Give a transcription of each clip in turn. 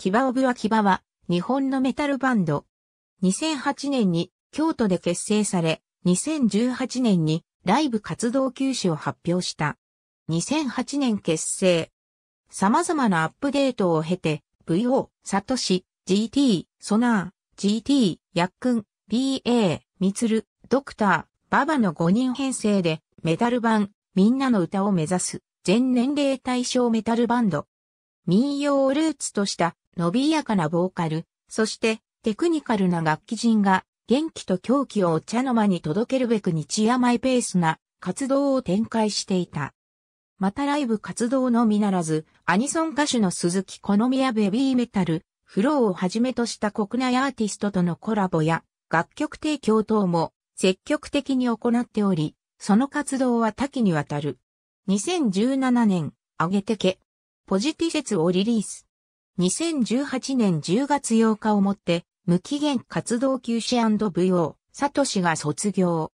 キバオブアキバは、日本のメタルバンド。2008年に京都で結成され、2018年にライブ活動休止を発表した。2008年結成。様々なアップデートを経て、VO、サトシ、GT、ソナー、GT、ヤックン、BA、ミツル、ドクター、ババの5人編成で、メタル版、みんなの歌を目指す、全年齢対象メタルバンド。民謡をルーツとした伸びやかなボーカル、そしてテクニカルな楽器人が元気と狂気をお茶の間に届けるべく日マイペースな活動を展開していた。またライブ活動のみならず、アニソン歌手の鈴木好みやベビーメタル、フローをはじめとした国内アーティストとのコラボや楽曲提供等も積極的に行っており、その活動は多岐にわたる。2017年、あげてけ、ポジティ説をリリース。2018年10月8日をもって、無期限活動休止 &VO、サトシが卒業。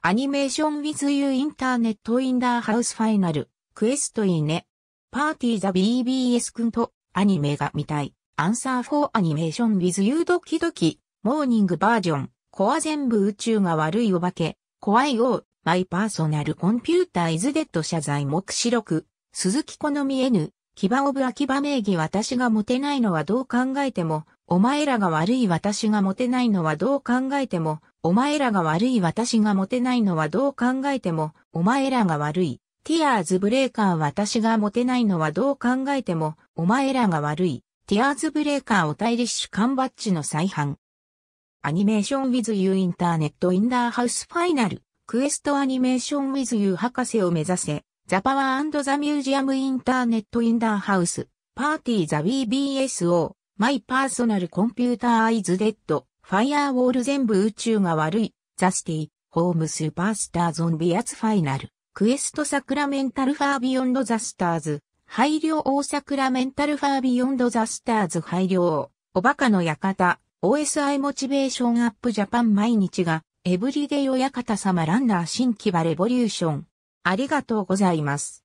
アニメーションウィズユーインターネットインダーハウスファイナル、クエストいいね。パーティーザ BBS 君とアニメが見たい。アンサーフォーアニメーションウィズユードキドキ、モーニングバージョン、コア全部宇宙が悪いお化け、怖い王、マイパーソナルコンピューターイズデッド謝罪目視録、鈴木好み N、キバオブ秋葉名義私がモテないのはどう考えても、お前らが悪い私がモテないのはどう考えても、お前らが悪い私がモテないのはどう考えても、お前らが悪い。ティアーズブレーカー私がモテないのはどう考えても、お前らが悪い。ティアーズブレーカーおタイリッシュ缶バッジの再販。アニメーションウィズユーインターネットインダーハウスファイナル。クエストアニメーションウィズユー博士を目指せ。ザ・パワーザ・ミュージアム・インターネット・インダーハウス、パーティー・ザ・ VBSO、マイ・パーソナル・コンピューター・アイズ・デッド、ファイアーウォール全部宇宙が悪い、ザ・スティ、ホーム・スーパースター・ゾンビ・アツ・ファイナル、クエスト・サクラメンタル・ファー・ビヨンド・ザ・スターズ、配慮王サクラメンタル・ファー・ビヨンド・ザ・スターズ・配慮おバカの館、OSI モチベーションアップジャパン毎日が、エブリデイお館様ランナー新規バレボリューション。ありがとうございます。